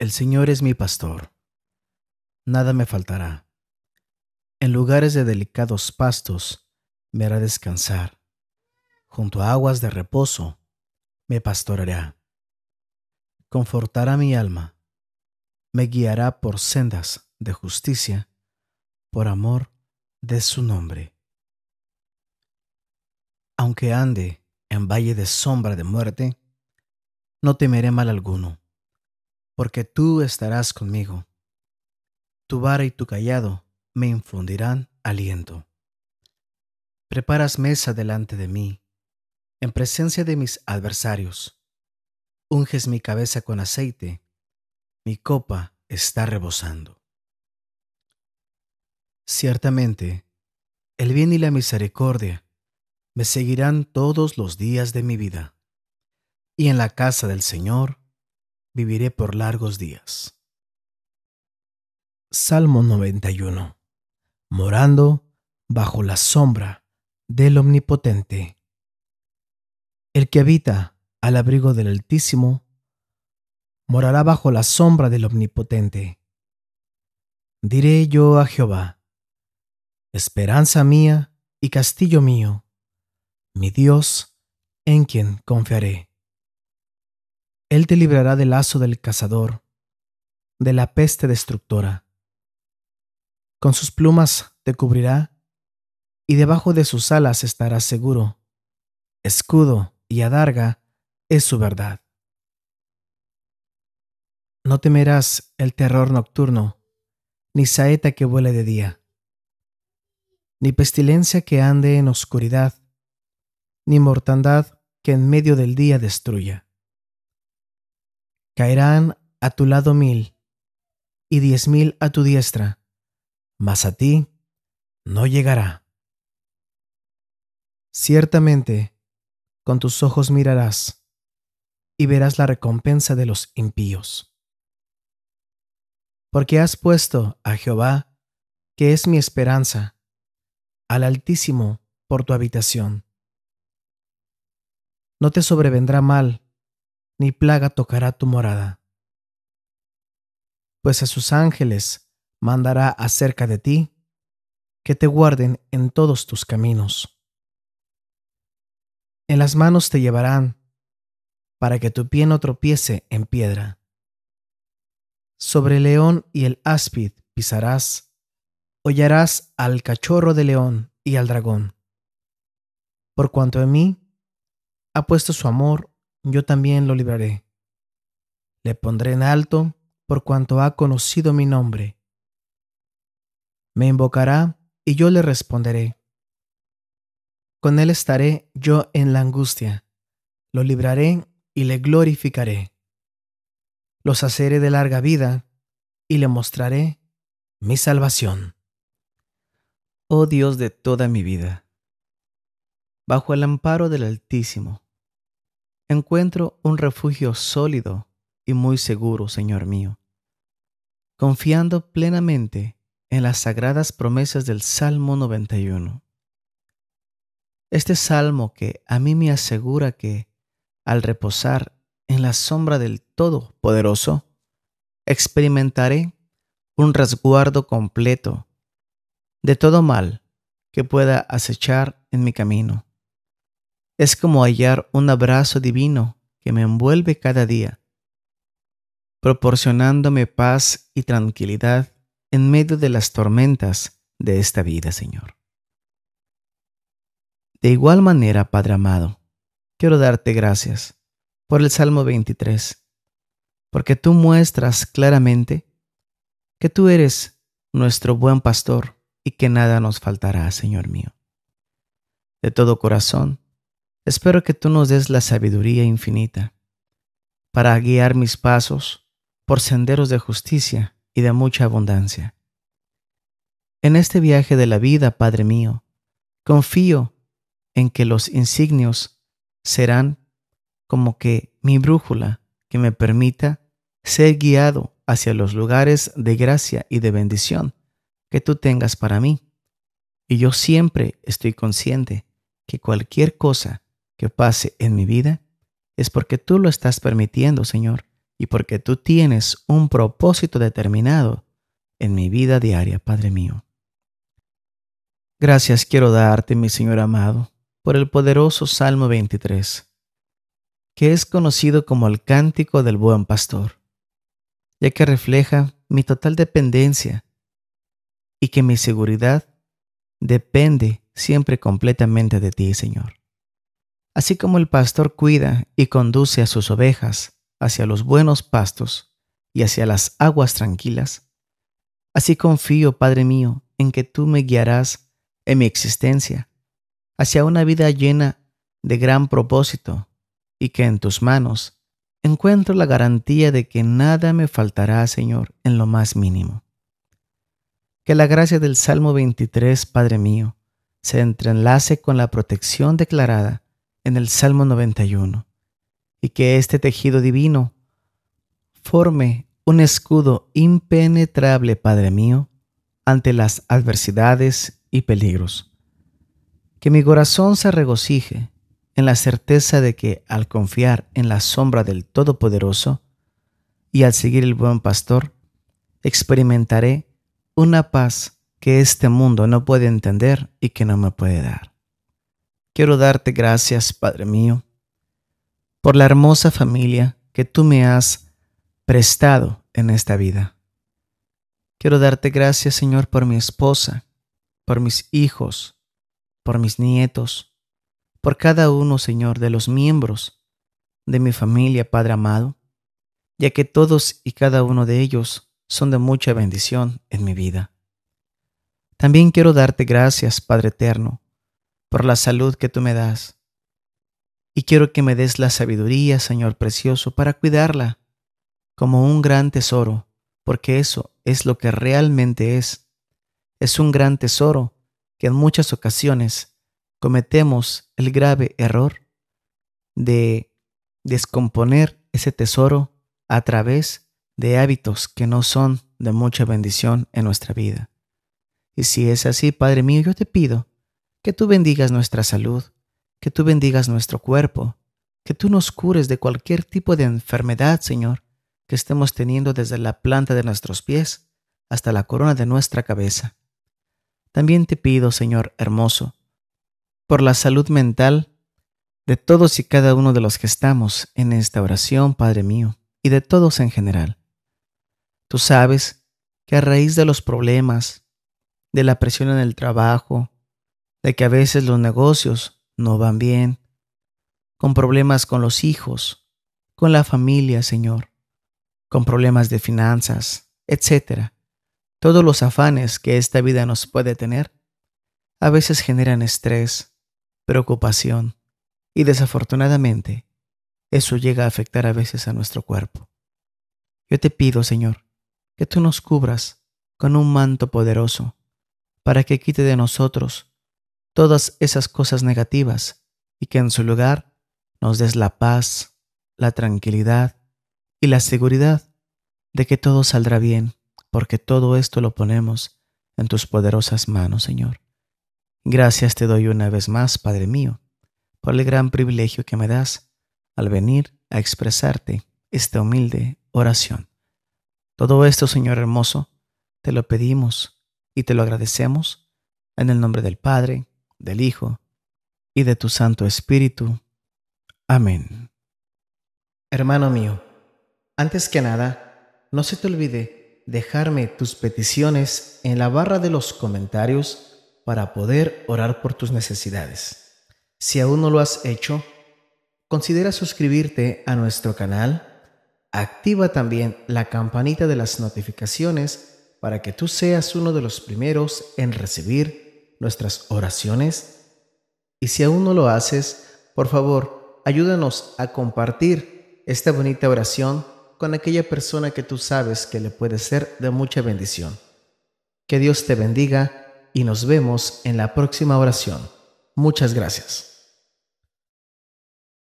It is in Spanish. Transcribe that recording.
El Señor es mi pastor. Nada me faltará. En lugares de delicados pastos me hará descansar. Junto a aguas de reposo me pastorará. Confortará mi alma. Me guiará por sendas de justicia, por amor de su nombre. Aunque ande en valle de sombra de muerte, no temeré mal alguno porque tú estarás conmigo. Tu vara y tu callado me infundirán aliento. Preparas mesa delante de mí, en presencia de mis adversarios. Unges mi cabeza con aceite, mi copa está rebosando. Ciertamente, el bien y la misericordia me seguirán todos los días de mi vida, y en la casa del Señor viviré por largos días. Salmo 91. Morando bajo la sombra del Omnipotente. El que habita al abrigo del Altísimo, morará bajo la sombra del Omnipotente. Diré yo a Jehová, esperanza mía y castillo mío, mi Dios, en quien confiaré. Él te librará del lazo del cazador, de la peste destructora. Con sus plumas te cubrirá, y debajo de sus alas estarás seguro. Escudo y adarga es su verdad. No temerás el terror nocturno, ni saeta que vuele de día, ni pestilencia que ande en oscuridad, ni mortandad que en medio del día destruya. Caerán a tu lado mil y diez mil a tu diestra, mas a ti no llegará. Ciertamente, con tus ojos mirarás y verás la recompensa de los impíos. Porque has puesto a Jehová, que es mi esperanza, al Altísimo por tu habitación. No te sobrevendrá mal ni plaga tocará tu morada. Pues a sus ángeles mandará acerca de ti, que te guarden en todos tus caminos. En las manos te llevarán, para que tu pie no tropiece en piedra. Sobre el león y el áspid pisarás, hollarás al cachorro de león y al dragón. Por cuanto en mí ha puesto su amor yo también lo libraré. Le pondré en alto por cuanto ha conocido mi nombre. Me invocará y yo le responderé. Con él estaré yo en la angustia. Lo libraré y le glorificaré. Los haceré de larga vida y le mostraré mi salvación. Oh Dios de toda mi vida, bajo el amparo del Altísimo, encuentro un refugio sólido y muy seguro, Señor mío, confiando plenamente en las sagradas promesas del Salmo 91. Este salmo que a mí me asegura que, al reposar en la sombra del Todopoderoso, experimentaré un resguardo completo de todo mal que pueda acechar en mi camino es como hallar un abrazo divino que me envuelve cada día, proporcionándome paz y tranquilidad en medio de las tormentas de esta vida, Señor. De igual manera, Padre amado, quiero darte gracias por el Salmo 23, porque tú muestras claramente que tú eres nuestro buen pastor y que nada nos faltará, Señor mío. De todo corazón, Espero que tú nos des la sabiduría infinita para guiar mis pasos por senderos de justicia y de mucha abundancia. En este viaje de la vida, Padre mío, confío en que los insignios serán como que mi brújula que me permita ser guiado hacia los lugares de gracia y de bendición que tú tengas para mí. Y yo siempre estoy consciente que cualquier cosa que pase en mi vida es porque tú lo estás permitiendo, Señor, y porque tú tienes un propósito determinado en mi vida diaria, Padre mío. Gracias quiero darte, mi Señor amado, por el poderoso Salmo 23, que es conocido como el cántico del buen pastor, ya que refleja mi total dependencia y que mi seguridad depende siempre completamente de ti, Señor. Así como el pastor cuida y conduce a sus ovejas hacia los buenos pastos y hacia las aguas tranquilas, así confío, Padre mío, en que tú me guiarás en mi existencia hacia una vida llena de gran propósito y que en tus manos encuentro la garantía de que nada me faltará, Señor, en lo más mínimo. Que la gracia del Salmo 23, Padre mío, se entrelace con la protección declarada en el Salmo 91, y que este tejido divino forme un escudo impenetrable, Padre mío, ante las adversidades y peligros. Que mi corazón se regocije en la certeza de que al confiar en la sombra del Todopoderoso y al seguir el buen pastor, experimentaré una paz que este mundo no puede entender y que no me puede dar. Quiero darte gracias, Padre mío, por la hermosa familia que tú me has prestado en esta vida. Quiero darte gracias, Señor, por mi esposa, por mis hijos, por mis nietos, por cada uno, Señor, de los miembros de mi familia, Padre amado, ya que todos y cada uno de ellos son de mucha bendición en mi vida. También quiero darte gracias, Padre eterno, por la salud que tú me das. Y quiero que me des la sabiduría, Señor precioso, para cuidarla como un gran tesoro, porque eso es lo que realmente es. Es un gran tesoro que en muchas ocasiones cometemos el grave error de descomponer ese tesoro a través de hábitos que no son de mucha bendición en nuestra vida. Y si es así, Padre mío, yo te pido que tú bendigas nuestra salud, que tú bendigas nuestro cuerpo, que tú nos cures de cualquier tipo de enfermedad, Señor, que estemos teniendo desde la planta de nuestros pies hasta la corona de nuestra cabeza. También te pido, Señor hermoso, por la salud mental de todos y cada uno de los que estamos en esta oración, Padre mío, y de todos en general. Tú sabes que a raíz de los problemas, de la presión en el trabajo, de que a veces los negocios no van bien, con problemas con los hijos, con la familia, Señor, con problemas de finanzas, etc. Todos los afanes que esta vida nos puede tener a veces generan estrés, preocupación y desafortunadamente eso llega a afectar a veces a nuestro cuerpo. Yo te pido, Señor, que tú nos cubras con un manto poderoso para que quite de nosotros todas esas cosas negativas y que en su lugar nos des la paz, la tranquilidad y la seguridad de que todo saldrá bien, porque todo esto lo ponemos en tus poderosas manos, Señor. Gracias te doy una vez más, Padre mío, por el gran privilegio que me das al venir a expresarte esta humilde oración. Todo esto, Señor hermoso, te lo pedimos y te lo agradecemos en el nombre del Padre, del Hijo y de tu Santo Espíritu. Amén. Hermano mío, antes que nada, no se te olvide dejarme tus peticiones en la barra de los comentarios para poder orar por tus necesidades. Si aún no lo has hecho, considera suscribirte a nuestro canal, activa también la campanita de las notificaciones para que tú seas uno de los primeros en recibir nuestras oraciones? Y si aún no lo haces, por favor, ayúdanos a compartir esta bonita oración con aquella persona que tú sabes que le puede ser de mucha bendición. Que Dios te bendiga y nos vemos en la próxima oración. Muchas gracias.